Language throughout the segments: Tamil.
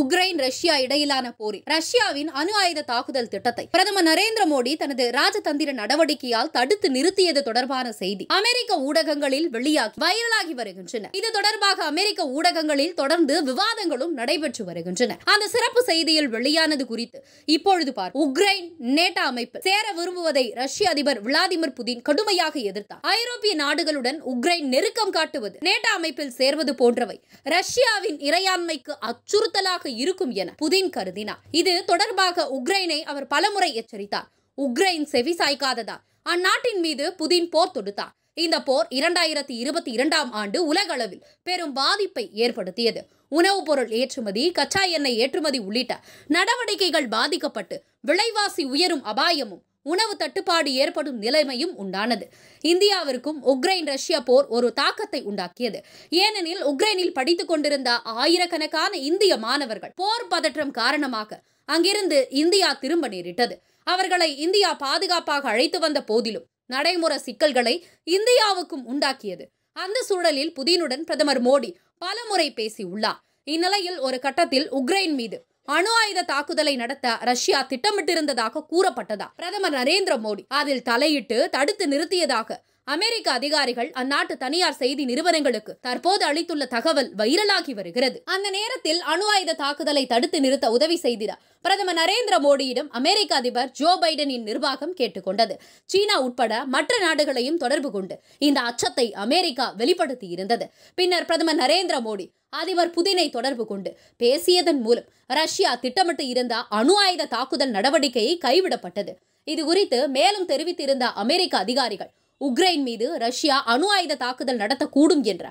உக்ரைன் ரஷ்யா இடையிலான போரில் ரஷ்யாவின் அணு ஆயுத தாக்குதல் திட்டத்தை பிரதமர் நரேந்திர மோடி தனது ராஜதந்திர நடவடிக்கையால் தடுத்து நிறுத்தியது தொடர்பான செய்தி அமெரிக்க ஊடகங்களில் வெளியாகி வைரலாகி வருகின்றன இது தொடர்பாக அமெரிக்க ஊடகங்களில் தொடர்ந்து விவாதங்களும் நடைபெற்று வருகின்றன அந்த சிறப்பு செய்தியில் வெளியானது குறித்து இப்பொழுது பார் உக்ரைன் நேட்டா அமைப்பு சேர விரும்புவதை ரஷ்ய அதிபர் விளாடிமிர் புதின் கடுமையாக எதிர்த்தார் ஐரோப்பிய நாடுகளுடன் உக்ரைன் நெருக்கம் காட்டுவது நேட்டா அமைப்பில் சேர்வது போன்றவை ரஷ்யாவின் இறையாண்மைக்கு அச்சுறுத்தலாக எதிராக இருக்கும் என புதின் கருதினார் இது தொடர்பாக உக்ரைனை அவர் பலமுறை எச்சரித்தார் உக்ரைன் செவிசாய்க்காததால் அந்நாட்டின் மீது புதின் போர் தொடுத்தார் இந்த போர் இரண்டாயிரத்தி இருபத்தி இரண்டாம் ஆண்டு உலகளவில் பெரும் பாதிப்பை ஏற்படுத்தியது உணவுப் பொருள் ஏற்றுமதி கச்சா எண்ணெய் ஏற்றுமதி உள்ளிட்ட நடவடிக்கைகள் பாதிக்கப்பட்டு விலைவாசி உயரும் அபாயமும் உணவு தட்டுப்பாடு ஏற்படும் நிலைமையும் உண்டானது இந்தியாவிற்கும் உக்ரைன் ரஷ்யா போர் ஒரு தாக்கத்தை உண்டாக்கியது ஏனெனில் உக்ரைனில் படித்துக் கொண்டிருந்த ஆயிரக்கணக்கான இந்திய மாணவர்கள் போர் பதற்றம் காரணமாக அங்கிருந்து இந்தியா திரும்ப நேரிட்டது அவர்களை இந்தியா பாதுகாப்பாக அழைத்து வந்த போதிலும் நடைமுறை சிக்கல்களை இந்தியாவுக்கும் உண்டாக்கியது அந்த சூழலில் புதினுடன் பிரதமர் மோடி பலமுறை பேசியுள்ளார் இந்நிலையில் ஒரு கட்டத்தில் உக்ரைன் மீது அணு ஆயுத தாக்குதலை நடத்த ரஷ்யா திட்டமிட்டிருந்ததாக கூறப்பட்டதா பிரதமர் நரேந்திர மோடி அதில் தலையிட்டு தடுத்து நிறுத்தியதாக அமெரிக்க அதிகாரிகள் அந்நாட்டு தனியார் செய்தி நிறுவனங்களுக்கு தற்போது அளித்துள்ள தகவல் வைரலாகி வருகிறது அந்த நேரத்தில் அணு ஆயுத தாக்குதலை தடுத்து நிறுத்த உதவி செய்திட பிரதமர் நரேந்திர மோடியிடம் அமெரிக்க அதிபர் ஜோ பைடனின் நிர்வாகம் கேட்டுக்கொண்டது சீனா உட்பட மற்ற நாடுகளையும் தொடர்பு கொண்டு இந்த அச்சத்தை அமெரிக்கா வெளிப்படுத்தி இருந்தது பின்னர் பிரதமர் நரேந்திர மோடி அதிபர் புதினை தொடர்பு கொண்டு பேசியதன் மூலம் ரஷ்யா திட்டமிட்டு இருந்த அணு ஆயுத தாக்குதல் நடவடிக்கையை கைவிடப்பட்டது இது குறித்து மேலும் தெரிவித்திருந்த அமெரிக்க அதிகாரிகள் உக்ரைன் மீது ரஷ்யா அணு ஆயுத தாக்குதல் நடத்தக்கூடும் என்ற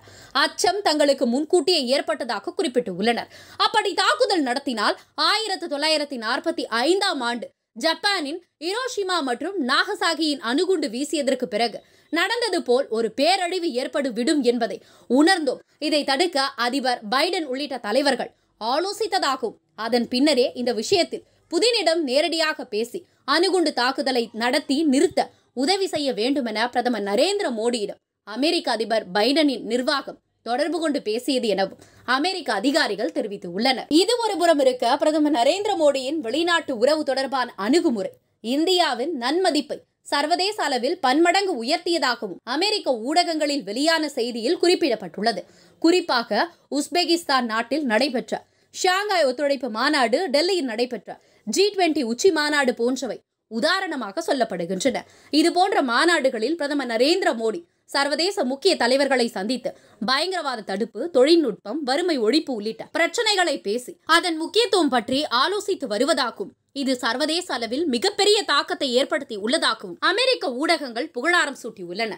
அச்சம் தங்களுக்கு முன்கூட்டியே ஏற்பட்டதாக குறிப்பிட்டுள்ளனர் அப்படி தாக்குதல் நடத்தினால் ஆயிரத்து தொள்ளாயிரத்தி நாற்பத்தி ஐந்தாம் ஆண்டு ஜப்பானின் இரோஷிமா மற்றும் நாகசாகியின் அணுகுண்டு வீசியதற்கு பிறகு நடந்தது போல் ஒரு பேரழிவு ஏற்படுவிடும் என்பதை உணர்ந்தோம் இதை தடுக்க அதிபர் பைடன் உள்ளிட்ட தலைவர்கள் ஆலோசித்ததாகும் அதன் பின்னரே இந்த விஷயத்தில் புதினிடம் நேரடியாக பேசி அணுகுண்டு தாக்குதலை நடத்தி நிறுத்த உதவி செய்ய வேண்டுமென பிரதமர் நரேந்திர மோடியிடம் அமெரிக்க அதிபர் பைடனின் நிர்வாகம் தொடர்பு கொண்டு பேசியது எனவும் அமெரிக்க அதிகாரிகள் தெரிவித்துள்ளனர் இது ஒரு புறம் இருக்க பிரதமர் நரேந்திர மோடியின் வெளிநாட்டு உறவு தொடர்பான அணுகுமுறை இந்தியாவின் நன்மதிப்பை சர்வதேச அளவில் பன்மடங்கு உயர்த்தியதாகவும் அமெரிக்க ஊடகங்களில் வெளியான செய்தியில் குறிப்பிடப்பட்டுள்ளது குறிப்பாக உஸ்பெகிஸ்தான் நாட்டில் நடைபெற்ற ஷாங்காய் ஒத்துழைப்பு மாநாடு டெல்லியில் நடைபெற்ற ஜி டுவெண்டி உச்சி மாநாடு போன்றவை உதாரணமாக சொல்லப்படுகின்றன இது போன்ற மாநாடுகளில் பிரதமர் நரேந்திர மோடி சர்வதேச முக்கிய தலைவர்களை சந்தித்து பயங்கரவாத தடுப்பு தொழில்நுட்பம் வறுமை ஒழிப்பு உள்ளிட்ட பிரச்சனைகளை பேசி அதன் முக்கியத்துவம் பற்றி ஆலோசித்து வருவதாகும் இது சர்வதேச அளவில் மிகப்பெரிய தாக்கத்தை ஏற்படுத்தி உள்ளதாகவும் அமெரிக்க ஊடகங்கள் புகழாரம் சூட்டியுள்ளன